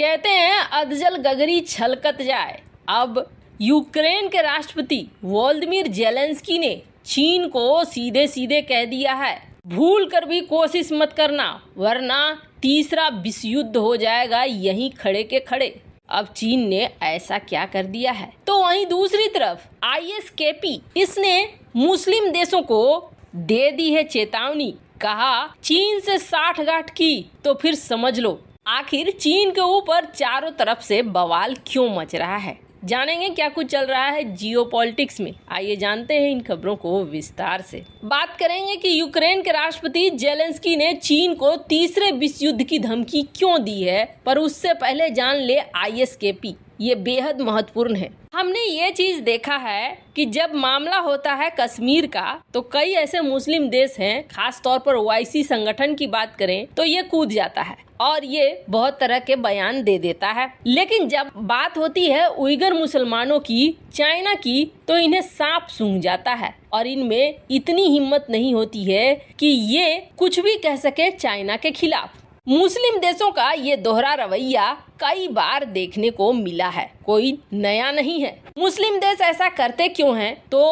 कहते हैं अधजल गगरी छलकत जाए अब यूक्रेन के राष्ट्रपति वोल्दिमिर जेलेंस्की ने चीन को सीधे सीधे कह दिया है भूल कर भी कोशिश मत करना वरना तीसरा विश्व युद्ध हो जाएगा यहीं खड़े के खड़े अब चीन ने ऐसा क्या कर दिया है तो वहीं दूसरी तरफ आईएसकेपी इसने मुस्लिम देशों को दे दी है चेतावनी कहा चीन से साठ गांठ की तो फिर समझ लो आखिर चीन के ऊपर चारों तरफ से बवाल क्यों मच रहा है जानेंगे क्या कुछ चल रहा है जियोपॉलिटिक्स में आइए जानते हैं इन खबरों को विस्तार से बात करेंगे कि यूक्रेन के राष्ट्रपति जेलेंस्की ने चीन को तीसरे विश्व युद्ध की धमकी क्यों दी है पर उससे पहले जान ले आई ये बेहद महत्वपूर्ण है हमने ये चीज देखा है कि जब मामला होता है कश्मीर का तो कई ऐसे मुस्लिम देश हैं खास तौर पर वाईसी संगठन की बात करें तो ये कूद जाता है और ये बहुत तरह के बयान दे देता है लेकिन जब बात होती है उइगर मुसलमानों की चाइना की तो इन्हें सांप सूंघ जाता है और इनमें इतनी हिम्मत नहीं होती है कि ये कुछ भी कह सके चाइना के खिलाफ मुस्लिम देशों का ये दोहरा रवैया कई बार देखने को मिला है कोई नया नहीं है मुस्लिम देश ऐसा करते क्यों हैं तो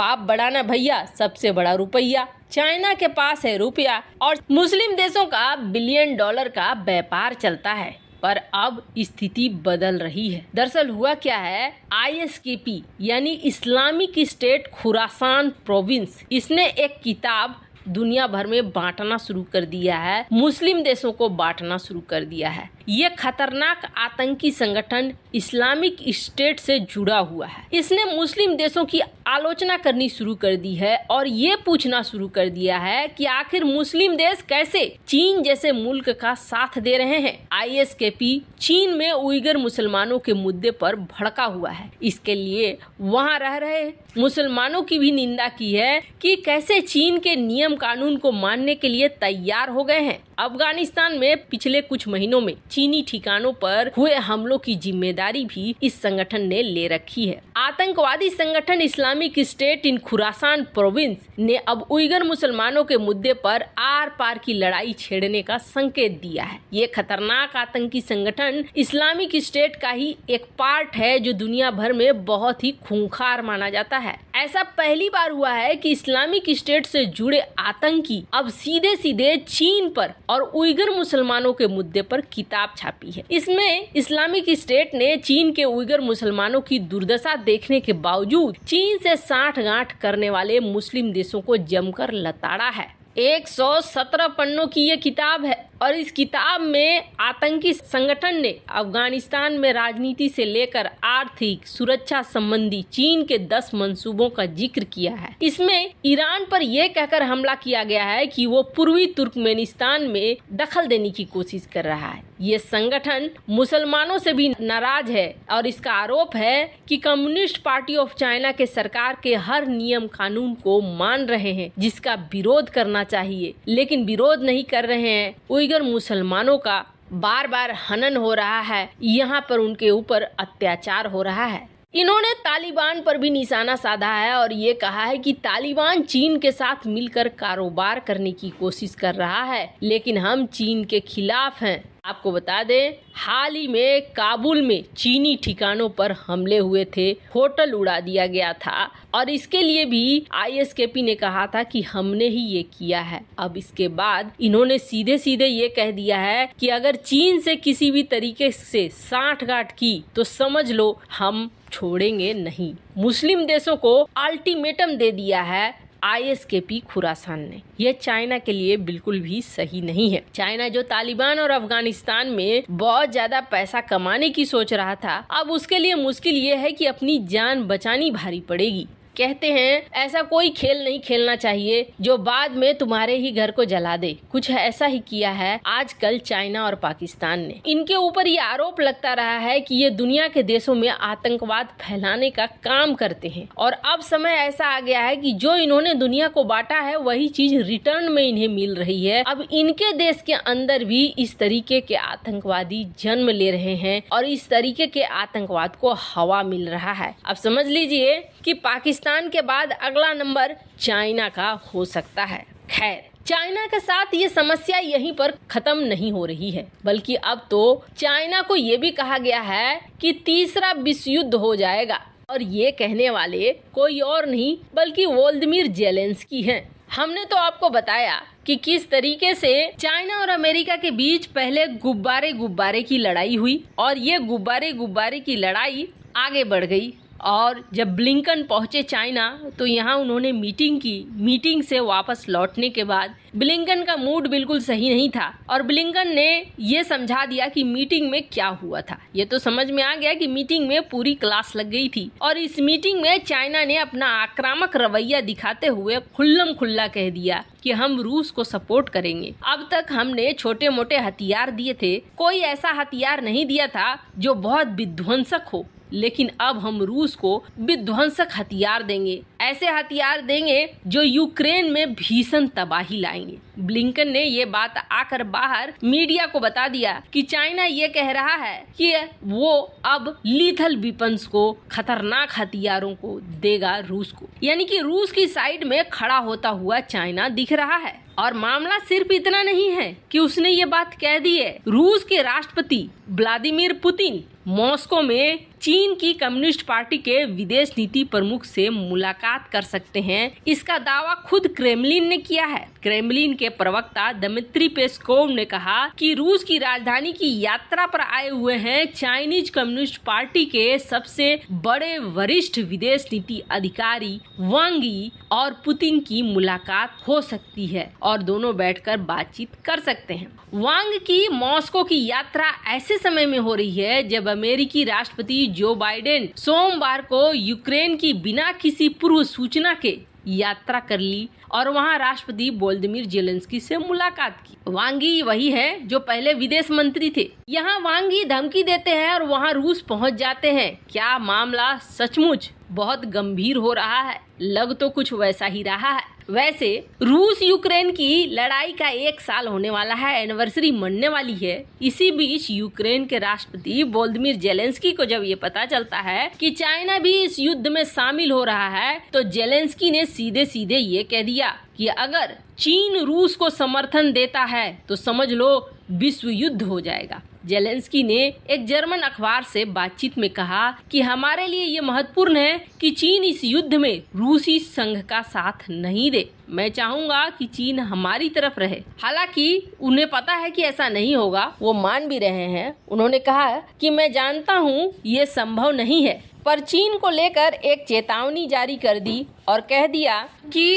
बाप बड़ा ना भैया सबसे बड़ा रुपया चाइना के पास है रुपया और मुस्लिम देशों का बिलियन डॉलर का व्यापार चलता है पर अब स्थिति बदल रही है दरअसल हुआ क्या है आईएसकेपी यानी इस्लामिक स्टेट खुरासान प्रोविंस इसने एक किताब दुनिया भर में बांटना शुरू कर दिया है मुस्लिम देशों को बांटना शुरू कर दिया है ये खतरनाक आतंकी संगठन इस्लामिक स्टेट से जुड़ा हुआ है इसने मुस्लिम देशों की आलोचना करनी शुरू कर दी है और ये पूछना शुरू कर दिया है कि आखिर मुस्लिम देश कैसे चीन जैसे मुल्क का साथ दे रहे हैं आईएसकेपी चीन में उइगर मुसलमानों के मुद्दे पर भड़का हुआ है इसके लिए वहाँ रह रहे मुसलमानों की भी निंदा की है कि कैसे चीन के नियम कानून को मानने के लिए तैयार हो गए हैं अफगानिस्तान में पिछले कुछ महीनों में चीनी ठिकानों पर हुए हमलों की जिम्मेदारी भी इस संगठन ने ले रखी है आतंकवादी संगठन Islamic State in Khorasan Province ने अब उइगर मुसलमानों के मुद्दे पर आर पार की लड़ाई छेड़ने का संकेत दिया है ये खतरनाक आतंकी संगठन इस्लामिक स्टेट का ही एक पार्ट है जो दुनिया भर में बहुत ही खूंखार माना जाता है ऐसा पहली बार हुआ है कि इस्लामिक स्टेट से जुड़े आतंकी अब सीधे सीधे चीन पर और उइगर मुसलमानों के मुद्दे पर किताब छापी है इसमें इस्लामिक स्टेट ने चीन के उइगर मुसलमानों की दुर्दशा देखने के बावजूद चीन से साठ गांठ करने वाले मुस्लिम देशों को जमकर लताड़ा है 117 पन्नों की ये किताब है और इस किताब में आतंकी संगठन ने अफगानिस्तान में राजनीति से लेकर आर्थिक सुरक्षा संबंधी चीन के दस मंसूबों का जिक्र किया है इसमें ईरान पर यह कहकर हमला किया गया है कि वो पूर्वी तुर्कमेनिस्तान में दखल देने की कोशिश कर रहा है ये संगठन मुसलमानों से भी नाराज है और इसका आरोप है कि कम्युनिस्ट पार्टी ऑफ चाइना के सरकार के हर नियम कानून को मान रहे हैं जिसका विरोध करना चाहिए लेकिन विरोध नहीं कर रहे हैं उइगर मुसलमानों का बार बार हनन हो रहा है यहाँ पर उनके ऊपर अत्याचार हो रहा है इन्होंने तालिबान पर भी निशाना साधा है और ये कहा है कि तालिबान चीन के साथ मिलकर कारोबार करने की कोशिश कर रहा है लेकिन हम चीन के खिलाफ हैं आपको बता दें हाल ही में काबुल में चीनी ठिकानों पर हमले हुए थे होटल उड़ा दिया गया था और इसके लिए भी आईएसकेपी ने कहा था कि हमने ही ये किया है अब इसके बाद इन्होंने सीधे सीधे ये कह दिया है कि अगर चीन से किसी भी तरीके से साठ गांठ की तो समझ लो हम छोड़ेंगे नहीं मुस्लिम देशों को अल्टीमेटम दे दिया है आईएसकेपी खुरासान ने यह चाइना के लिए बिल्कुल भी सही नहीं है चाइना जो तालिबान और अफगानिस्तान में बहुत ज्यादा पैसा कमाने की सोच रहा था अब उसके लिए मुश्किल ये है कि अपनी जान बचानी भारी पड़ेगी कहते हैं ऐसा कोई खेल नहीं खेलना चाहिए जो बाद में तुम्हारे ही घर को जला दे कुछ ऐसा ही किया है आजकल चाइना और पाकिस्तान ने इनके ऊपर ये आरोप लगता रहा है कि ये दुनिया के देशों में आतंकवाद फैलाने का काम करते हैं और अब समय ऐसा आ गया है कि जो इन्होंने दुनिया को बांटा है वही चीज रिटर्न में इन्हें मिल रही है अब इनके देश के अंदर भी इस तरीके के आतंकवादी जन्म ले रहे हैं और इस तरीके के आतंकवाद को हवा मिल रहा है अब समझ लीजिए कि पाकिस्तान पाकिस्तान के बाद अगला नंबर चाइना का हो सकता है खैर चाइना के साथ ये समस्या यहीं पर खत्म नहीं हो रही है बल्कि अब तो चाइना को ये भी कहा गया है कि तीसरा विश्व युद्ध हो जाएगा और ये कहने वाले कोई और नहीं बल्कि जेलेंस जेलेंस्की हैं हमने तो आपको बताया कि किस तरीके से चाइना और अमेरिका के बीच पहले गुब्बारे गुब्बारे की लड़ाई हुई और ये गुब्बारे गुब्बारे की लड़ाई आगे बढ़ गई और जब ब्लिंकन पहुंचे चाइना तो यहाँ उन्होंने मीटिंग की मीटिंग से वापस लौटने के बाद ब्लिंकन का मूड बिल्कुल सही नहीं था और ब्लिंकन ने ये समझा दिया कि मीटिंग में क्या हुआ था ये तो समझ में आ गया कि मीटिंग में पूरी क्लास लग गई थी और इस मीटिंग में चाइना ने अपना आक्रामक रवैया दिखाते हुए खुल्लम खुल्ला कह दिया कि हम रूस को सपोर्ट करेंगे अब तक हमने छोटे मोटे हथियार दिए थे कोई ऐसा हथियार नहीं दिया था जो बहुत विध्वंसक हो लेकिन अब हम रूस को विध्वंसक हथियार देंगे ऐसे हथियार देंगे जो यूक्रेन में भीषण तबाही लाएंगे ब्लिंकन ने ये बात आकर बाहर मीडिया को बता दिया कि चाइना ये कह रहा है कि वो अब लीथल विपन्स को खतरनाक हथियारों को देगा रूस को यानी कि रूस की साइड में खड़ा होता हुआ चाइना दिख रहा है और मामला सिर्फ इतना नहीं है कि उसने ये बात कह दी है रूस के राष्ट्रपति व्लादिमीर पुतिन मॉस्को में चीन की कम्युनिस्ट पार्टी के विदेश नीति प्रमुख से मुलाकात कर सकते हैं इसका दावा खुद क्रेमलिन ने किया है क्रेमलिन के प्रवक्ता दमित्री पेस्कोव ने कहा कि रूस की राजधानी की यात्रा पर आए हुए हैं चाइनीज कम्युनिस्ट पार्टी के सबसे बड़े वरिष्ठ विदेश नीति अधिकारी वांगी और पुतिन की मुलाकात हो सकती है और दोनों बैठकर बातचीत कर सकते हैं वांग की मॉस्को की यात्रा ऐसे समय में हो रही है जब अमेरिकी राष्ट्रपति जो बाइडेन सोमवार को यूक्रेन की बिना किसी पूर्व सूचना के यात्रा कर ली और वहां राष्ट्रपति बोल्डमिर जेलेंस्की से मुलाकात की वांगी वही है जो पहले विदेश मंत्री थे यहाँ वांगी धमकी देते हैं और वहाँ रूस पहुँच जाते हैं क्या मामला सचमुच बहुत गंभीर हो रहा है लग तो कुछ वैसा ही रहा है वैसे रूस यूक्रेन की लड़ाई का एक साल होने वाला है एनिवर्सरी मनने वाली है इसी बीच यूक्रेन के राष्ट्रपति वोल्दिमिर जेलेंस्की को जब ये पता चलता है कि चाइना भी इस युद्ध में शामिल हो रहा है तो जेलेंस्की ने सीधे सीधे ये कह दिया कि अगर चीन रूस को समर्थन देता है तो समझ लो विश्व युद्ध हो जाएगा जेलेंस्की ने एक जर्मन अखबार से बातचीत में कहा कि हमारे लिए ये महत्वपूर्ण है कि चीन इस युद्ध में रूसी संघ का साथ नहीं दे मैं चाहूंगा कि चीन हमारी तरफ रहे हालांकि उन्हें पता है कि ऐसा नहीं होगा वो मान भी रहे हैं उन्होंने कहा कि मैं जानता हूँ ये संभव नहीं है पर चीन को लेकर एक चेतावनी जारी कर दी और कह दिया कि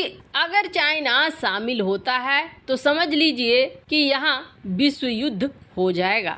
अगर चाइना शामिल होता है तो समझ लीजिए कि यहाँ विश्व युद्ध हो जाएगा